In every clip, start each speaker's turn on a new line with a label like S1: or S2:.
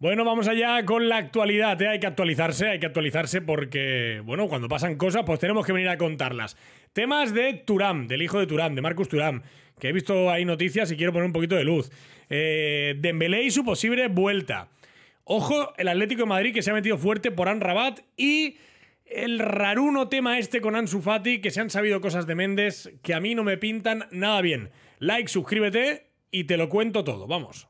S1: Bueno, vamos allá con la actualidad. ¿eh? Hay que actualizarse, hay que actualizarse porque, bueno, cuando pasan cosas, pues tenemos que venir a contarlas. Temas de Turán, del hijo de Turán, de Marcus Turán, que he visto ahí noticias y quiero poner un poquito de luz. Eh, Dembélé y su posible vuelta. Ojo, el Atlético de Madrid que se ha metido fuerte por Rabat y el raruno tema este con Ansu Fati, que se han sabido cosas de Méndez que a mí no me pintan nada bien. Like, suscríbete y te lo cuento todo. Vamos.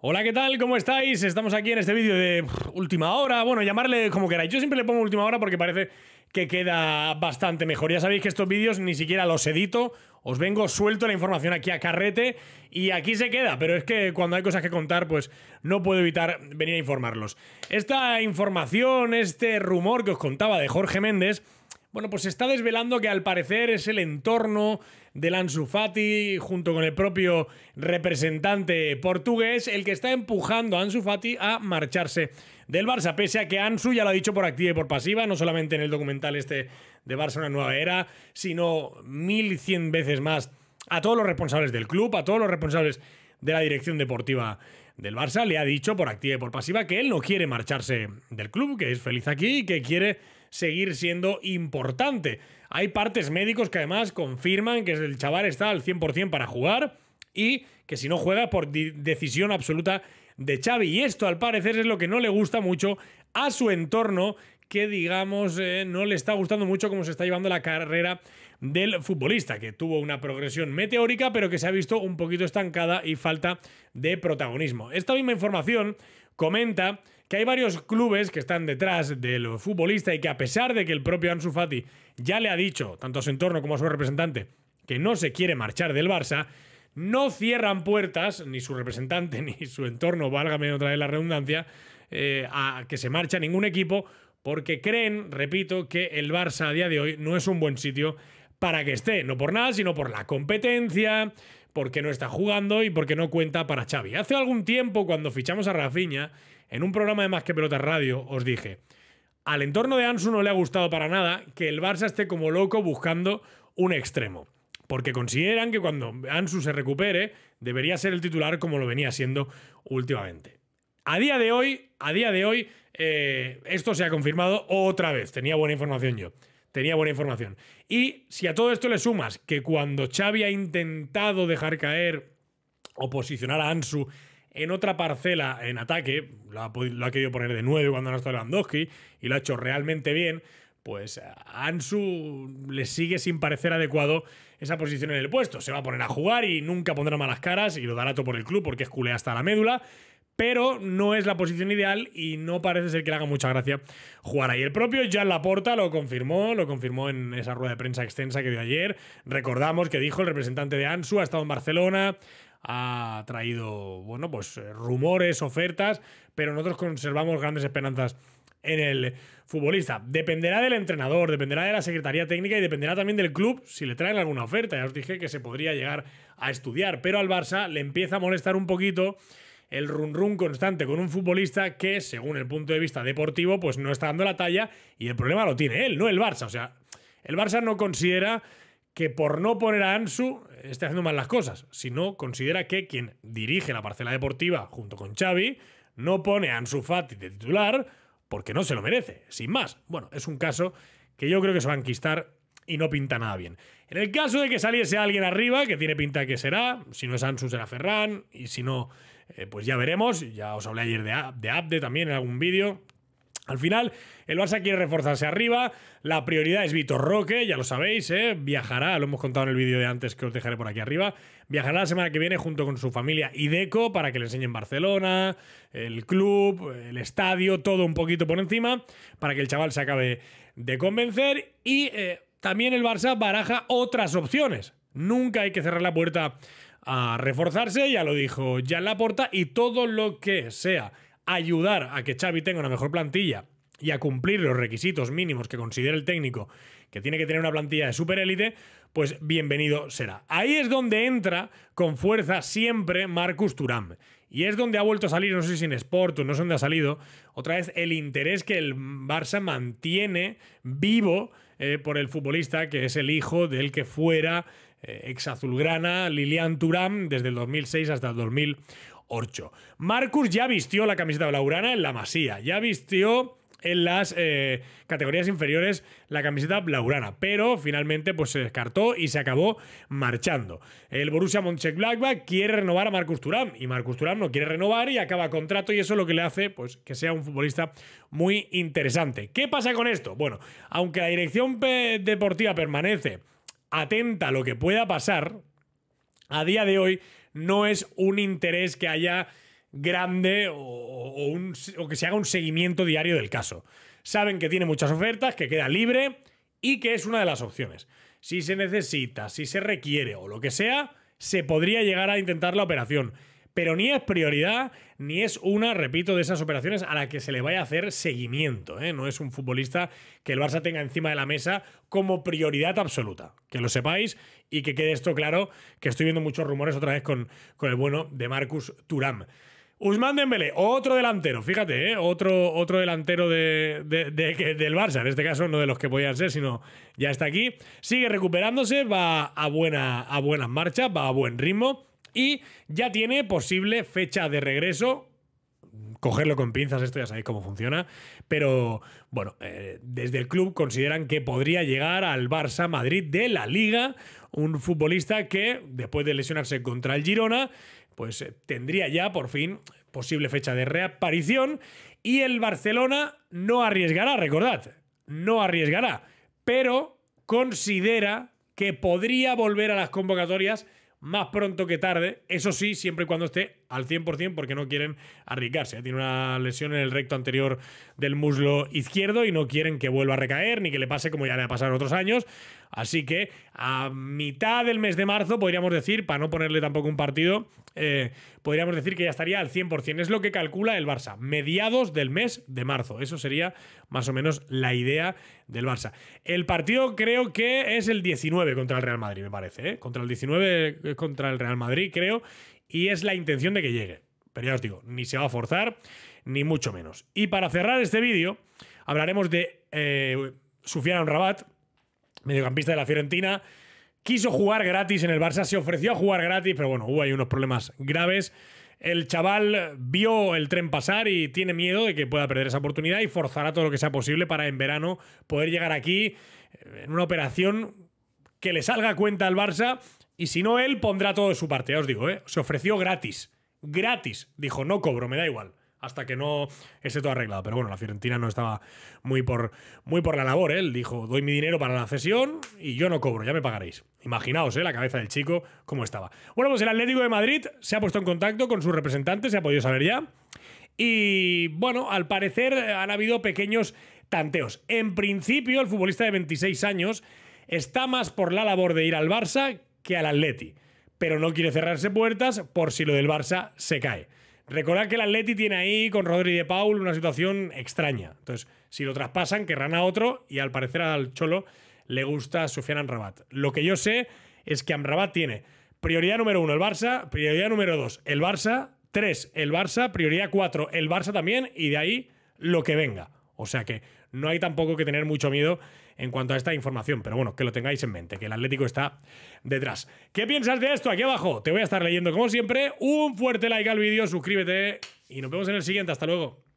S1: Hola, ¿qué tal? ¿Cómo estáis? Estamos aquí en este vídeo de última hora. Bueno, llamarle como queráis. Yo siempre le pongo última hora porque parece que queda bastante mejor. Ya sabéis que estos vídeos ni siquiera los edito, os vengo suelto la información aquí a carrete y aquí se queda, pero es que cuando hay cosas que contar, pues no puedo evitar venir a informarlos. Esta información, este rumor que os contaba de Jorge Méndez, bueno, pues se está desvelando que al parecer es el entorno de Lansu Fati junto con el propio representante portugués el que está empujando a Ansu a marcharse del Barça, pese a que Ansu ya lo ha dicho por activa y por pasiva, no solamente en el documental este de Barça una nueva era, sino 1100 veces más a todos los responsables del club, a todos los responsables de la dirección deportiva del Barça, le ha dicho por activa y por pasiva que él no quiere marcharse del club, que es feliz aquí y que quiere seguir siendo importante. Hay partes médicos que además confirman que el chaval está al 100% para jugar y que si no juega por decisión absoluta de Xavi. Y esto al parecer es lo que no le gusta mucho a su entorno, que digamos eh, no le está gustando mucho cómo se está llevando la carrera del futbolista, que tuvo una progresión meteórica, pero que se ha visto un poquito estancada y falta de protagonismo. Esta misma información comenta que hay varios clubes que están detrás del futbolista y que a pesar de que el propio Ansu Fati ya le ha dicho, tanto a su entorno como a su representante, que no se quiere marchar del Barça, no cierran puertas, ni su representante, ni su entorno, válgame otra vez la redundancia, eh, a que se marcha ningún equipo, porque creen, repito, que el Barça a día de hoy no es un buen sitio para que esté, no por nada, sino por la competencia, porque no está jugando y porque no cuenta para Xavi. Hace algún tiempo, cuando fichamos a Rafiña, en un programa de Más que Pelotas Radio, os dije, al entorno de Ansu no le ha gustado para nada que el Barça esté como loco buscando un extremo porque consideran que cuando Ansu se recupere, debería ser el titular como lo venía siendo últimamente. A día de hoy, a día de hoy, eh, esto se ha confirmado otra vez. Tenía buena información yo. Tenía buena información. Y si a todo esto le sumas que cuando Xavi ha intentado dejar caer o posicionar a Ansu en otra parcela en ataque, lo ha, querido poner de nuevo cuando no está Lewandowski y lo ha hecho realmente bien, pues a eh, Ansu le sigue sin parecer adecuado esa posición en el puesto. Se va a poner a jugar y nunca pondrá malas caras y lo dará todo por el club porque es culé hasta la médula. Pero no es la posición ideal y no parece ser que le haga mucha gracia jugar ahí. El propio Jan Laporta lo confirmó, lo confirmó en esa rueda de prensa extensa que dio ayer. Recordamos que dijo el representante de Ansu, ha estado en Barcelona, ha traído, bueno, pues rumores, ofertas, pero nosotros conservamos grandes esperanzas en el futbolista. Dependerá del entrenador, dependerá de la Secretaría Técnica y dependerá también del club si le traen alguna oferta. Ya os dije que se podría llegar a estudiar, pero al Barça le empieza a molestar un poquito el run run constante con un futbolista que, según el punto de vista deportivo, pues no está dando la talla y el problema lo tiene él, no el Barça. O sea, el Barça no considera que por no poner a Ansu esté haciendo mal las cosas, sino considera que quien dirige la parcela deportiva junto con Xavi no pone a Ansu Fati de titular porque no se lo merece, sin más. Bueno, es un caso que yo creo que se va a enquistar y no pinta nada bien. En el caso de que saliese alguien arriba, que tiene pinta que será, si no es Ansu será Ferran, y si no, eh, pues ya veremos, ya os hablé ayer de, de Abde también en algún vídeo, al final, el Barça quiere reforzarse arriba. La prioridad es Vitor Roque, ya lo sabéis, ¿eh? viajará, lo hemos contado en el vídeo de antes que os dejaré por aquí arriba. Viajará la semana que viene junto con su familia y Deco para que le enseñen Barcelona, el club, el estadio, todo un poquito por encima, para que el chaval se acabe de convencer. Y eh, también el Barça baraja otras opciones. Nunca hay que cerrar la puerta a reforzarse, ya lo dijo Jan Laporta, y todo lo que sea ayudar a que Xavi tenga una mejor plantilla y a cumplir los requisitos mínimos que considera el técnico que tiene que tener una plantilla de superélite, pues bienvenido será. Ahí es donde entra con fuerza siempre Marcus Turam. Y es donde ha vuelto a salir, no sé si en Sport o no sé dónde ha salido, otra vez el interés que el Barça mantiene vivo eh, por el futbolista que es el hijo del que fuera eh, ex azulgrana Lilian Turam desde el 2006 hasta el 2000. Orcho. Marcus ya vistió la camiseta blaugrana en la Masía, ya vistió en las eh, categorías inferiores la camiseta blaugrana, pero finalmente pues se descartó y se acabó marchando. El Borussia Mönchengladbach quiere renovar a Marcus Turán... y Marcus Turán no quiere renovar y acaba contrato y eso es lo que le hace pues que sea un futbolista muy interesante. ¿Qué pasa con esto? Bueno, aunque la dirección deportiva permanece atenta a lo que pueda pasar, a día de hoy no es un interés que haya grande o, que se haga un seguimiento diario del caso. Saben que tiene muchas ofertas, que queda libre y que es una de las opciones. Si se necesita, si se requiere o lo que sea, se podría llegar a intentar la operación pero ni es prioridad, ni es una, repito, de esas operaciones a la que se le vaya a hacer seguimiento. ¿eh? No es un futbolista que el Barça tenga encima de la mesa como prioridad absoluta. Que lo sepáis y que quede esto claro, que estoy viendo muchos rumores otra vez con, con el bueno de Marcus Turam. Usman Dembélé, otro delantero, fíjate, ¿eh? otro, otro delantero de, del Barça, en este caso no de los que podían ser, sino ya está aquí. Sigue recuperándose, va a, buena, a buenas marchas, va a buen ritmo. Y ya tiene posible fecha de regreso, cogerlo con pinzas, esto ya sabéis cómo funciona. Pero bueno, eh, desde el club consideran que podría llegar al Barça Madrid de la Liga, un futbolista que después de lesionarse contra el Girona, pues eh, tendría ya por fin posible fecha de reaparición. Y el Barcelona no arriesgará, recordad, no arriesgará, pero considera que podría volver a las convocatorias más pronto que tarde. Eso sí, siempre y cuando esté al 100% porque no quieren arriesgarse. ¿eh? Tiene una lesión en el recto anterior del muslo izquierdo y no quieren que vuelva a recaer ni que le pase como ya le ha pasado en otros años. Así que a mitad del mes de marzo, podríamos decir, para no ponerle tampoco un partido, eh, podríamos decir que ya estaría al 100%. Es lo que calcula el Barça, mediados del mes de marzo. Eso sería más o menos la idea del Barça. El partido creo que es el 19 contra el Real Madrid, me parece. ¿eh? Contra el 19, contra el Real Madrid, creo y es la intención de que llegue. Pero ya os digo, ni se va a forzar, ni mucho menos. Y para cerrar este vídeo, hablaremos de eh, Rabat, mediocampista de la Fiorentina. Quiso jugar gratis en el Barça, se ofreció a jugar gratis, pero bueno, hubo ahí unos problemas graves. El chaval vio el tren pasar y tiene miedo de que pueda perder esa oportunidad y forzará todo lo que sea posible para en verano poder llegar aquí eh, en una operación que le salga cuenta al Barça y si no, él pondrá todo de su parte, ya os digo, ¿eh? Se ofreció gratis. Gratis. Dijo, no cobro, me da igual. Hasta que no esté todo arreglado. Pero bueno, la Fiorentina no estaba muy por, muy por la labor. ¿eh? Él dijo, doy mi dinero para la cesión y yo no cobro, ya me pagaréis. Imaginaos, ¿eh? La cabeza del chico, cómo estaba. Bueno, pues el Atlético de Madrid se ha puesto en contacto con sus representantes, se ha podido saber ya. Y bueno, al parecer han habido pequeños tanteos. En principio, el futbolista de 26 años está más por la labor de ir al Barça que al Atleti, pero no quiere cerrarse puertas por si lo del Barça se cae. Recordad que el Atleti tiene ahí con Rodri de Paul una situación extraña. Entonces, si lo traspasan, querrán a otro y al parecer al Cholo le gusta Sofian Amrabat. Lo que yo sé es que Amrabat tiene prioridad número uno el Barça, prioridad número dos el Barça, tres el Barça, prioridad cuatro el Barça también y de ahí lo que venga. O sea que no hay tampoco que tener mucho miedo en cuanto a esta información. Pero bueno, que lo tengáis en mente, que el Atlético está detrás. ¿Qué piensas de esto? Aquí abajo te voy a estar leyendo como siempre. Un fuerte like al vídeo, suscríbete y nos vemos en el siguiente. Hasta luego.